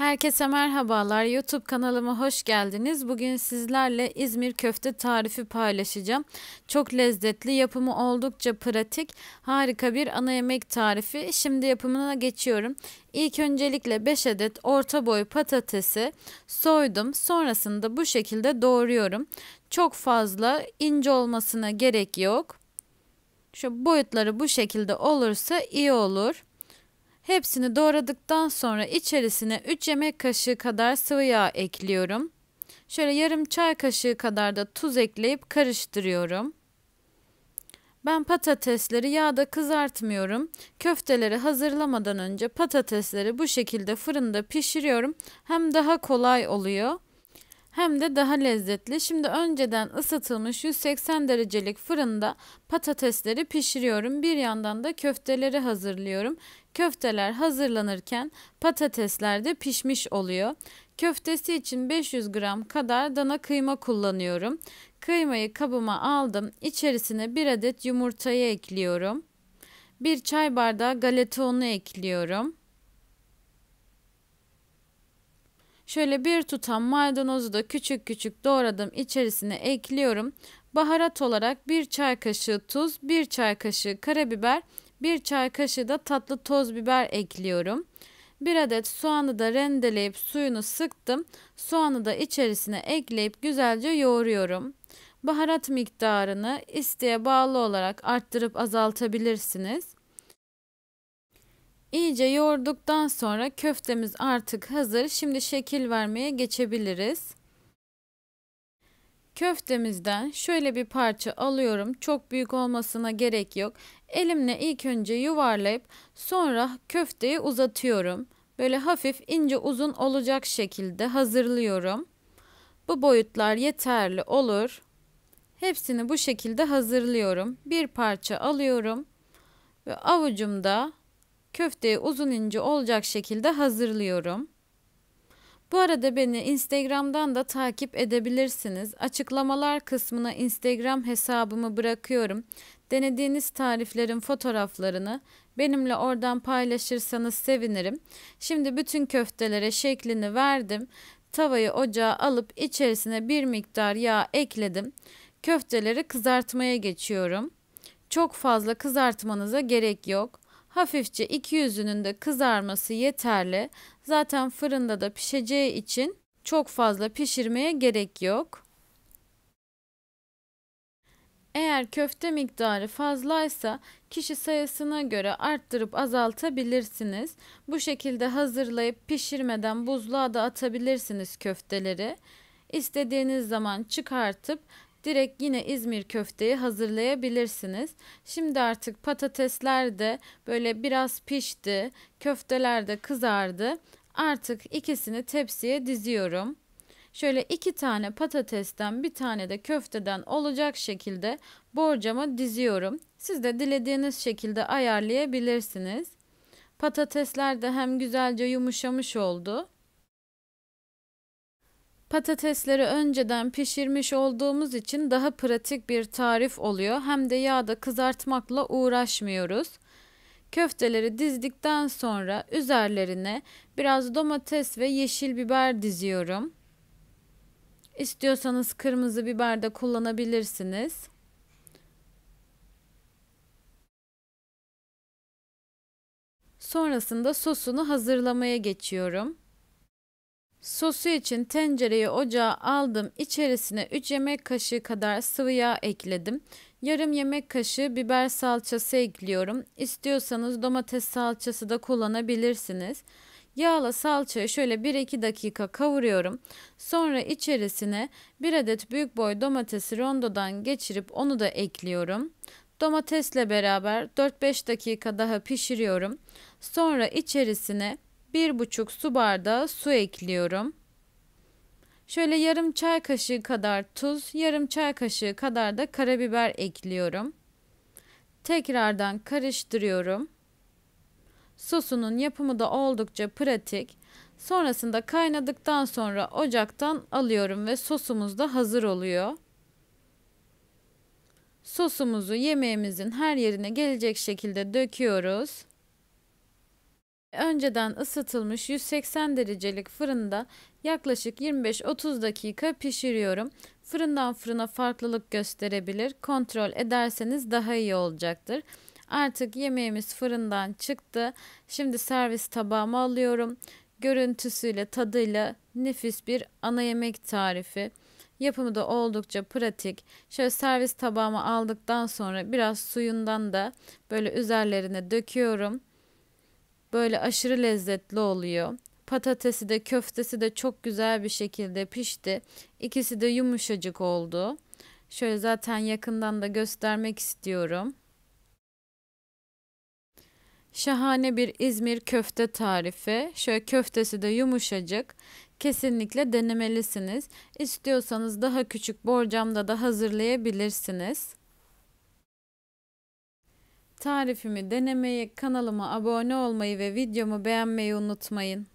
Herkese merhabalar. YouTube kanalıma hoş geldiniz. Bugün sizlerle İzmir köfte tarifi paylaşacağım. Çok lezzetli, yapımı oldukça pratik, harika bir ana yemek tarifi. Şimdi yapımına geçiyorum. İlk öncelikle 5 adet orta boy patatesi soydum. Sonrasında bu şekilde doğruyorum. Çok fazla ince olmasına gerek yok. Şu boyutları bu şekilde olursa iyi olur. Hepsini doğradıktan sonra içerisine 3 yemek kaşığı kadar sıvı yağ ekliyorum. Şöyle yarım çay kaşığı kadar da tuz ekleyip karıştırıyorum. Ben patatesleri yağda kızartmıyorum. Köfteleri hazırlamadan önce patatesleri bu şekilde fırında pişiriyorum. Hem daha kolay oluyor hem de daha lezzetli. Şimdi önceden ısıtılmış 180 derecelik fırında patatesleri pişiriyorum. Bir yandan da köfteleri hazırlıyorum. Köfteler hazırlanırken patatesler de pişmiş oluyor. Köftesi için 500 gram kadar dana kıyma kullanıyorum. Kıymayı kabıma aldım. İçerisine bir adet yumurtayı ekliyorum. Bir çay bardağı galeta unu ekliyorum. Şöyle bir tutam maydanozu da küçük küçük doğradım içerisine ekliyorum. Baharat olarak bir çay kaşığı tuz, bir çay kaşığı karabiber, bir çay kaşığı da tatlı toz biber ekliyorum. Bir adet soğanı da rendeleyip suyunu sıktım. Soğanı da içerisine ekleyip güzelce yoğuruyorum. Baharat miktarını isteğe bağlı olarak arttırıp azaltabilirsiniz. İyice yoğurduktan sonra köftemiz artık hazır. Şimdi şekil vermeye geçebiliriz. Köftemizden şöyle bir parça alıyorum. Çok büyük olmasına gerek yok. Elimle ilk önce yuvarlayıp sonra köfteyi uzatıyorum. Böyle hafif ince uzun olacak şekilde hazırlıyorum. Bu boyutlar yeterli olur. Hepsini bu şekilde hazırlıyorum. Bir parça alıyorum ve avucumda köfteyi uzun ince olacak şekilde hazırlıyorum. Bu arada beni Instagram'dan da takip edebilirsiniz. Açıklamalar kısmına Instagram hesabımı bırakıyorum. Denediğiniz tariflerin fotoğraflarını benimle oradan paylaşırsanız sevinirim. Şimdi bütün köftelere şeklini verdim. Tavayı ocağa alıp içerisine bir miktar yağ ekledim. Köfteleri kızartmaya geçiyorum. Çok fazla kızartmanıza gerek yok. Hafifçe iki yüzünün de kızarması yeterli. Zaten fırında da pişeceği için çok fazla pişirmeye gerek yok. Eğer köfte miktarı fazlaysa kişi sayısına göre arttırıp azaltabilirsiniz. Bu şekilde hazırlayıp pişirmeden buzluğa da atabilirsiniz köfteleri. İstediğiniz zaman çıkartıp direkt yine İzmir köfteyi hazırlayabilirsiniz. Şimdi artık patatesler de böyle biraz pişti, köfteler de kızardı. Artık ikisini tepsiye diziyorum. Şöyle iki tane patatesten bir tane de köfteden olacak şekilde borcama diziyorum. Siz de dilediğiniz şekilde ayarlayabilirsiniz. Patatesler de hem güzelce yumuşamış oldu. Patatesleri önceden pişirmiş olduğumuz için daha pratik bir tarif oluyor. Hem de yağda kızartmakla uğraşmıyoruz. Köfteleri dizdikten sonra üzerlerine biraz domates ve yeşil biber diziyorum. İstiyorsanız kırmızı biber de kullanabilirsiniz. Sonrasında sosunu hazırlamaya geçiyorum. Sosu için tencereyi ocağa aldım. İçerisine 3 yemek kaşığı kadar sıvı yağ ekledim. Yarım yemek kaşığı biber salçası ekliyorum. İstiyorsanız domates salçası da kullanabilirsiniz. Yağla salçayı şöyle 1-2 dakika kavuruyorum. Sonra içerisine 1 adet büyük boy domatesi rondodan geçirip onu da ekliyorum. Domatesle beraber 4-5 dakika daha pişiriyorum. Sonra içerisine 1,5 su bardağı su ekliyorum. Şöyle yarım çay kaşığı kadar tuz, yarım çay kaşığı kadar da karabiber ekliyorum. Tekrardan karıştırıyorum. Sosunun yapımı da oldukça pratik. Sonrasında kaynadıktan sonra ocaktan alıyorum ve sosumuz da hazır oluyor. Sosumuzu yemeğimizin her yerine gelecek şekilde döküyoruz. Önceden ısıtılmış 180 derecelik fırında yaklaşık 25-30 dakika pişiriyorum. Fırından fırına farklılık gösterebilir. Kontrol ederseniz daha iyi olacaktır. Artık yemeğimiz fırından çıktı. Şimdi servis tabağıma alıyorum. Görüntüsüyle, tadıyla nefis bir ana yemek tarifi. Yapımı da oldukça pratik. Şöyle servis tabağıma aldıktan sonra biraz suyundan da böyle üzerlerine döküyorum böyle aşırı lezzetli oluyor. Patatesi de köftesi de çok güzel bir şekilde pişti. İkisi de yumuşacık oldu. Şöyle zaten yakından da göstermek istiyorum. Şahane bir İzmir köfte tarifi. Şöyle köftesi de yumuşacık. Kesinlikle denemelisiniz. İstiyorsanız daha küçük borcamda da hazırlayabilirsiniz. Tarifimi denemeyi, kanalıma abone olmayı ve videomu beğenmeyi unutmayın.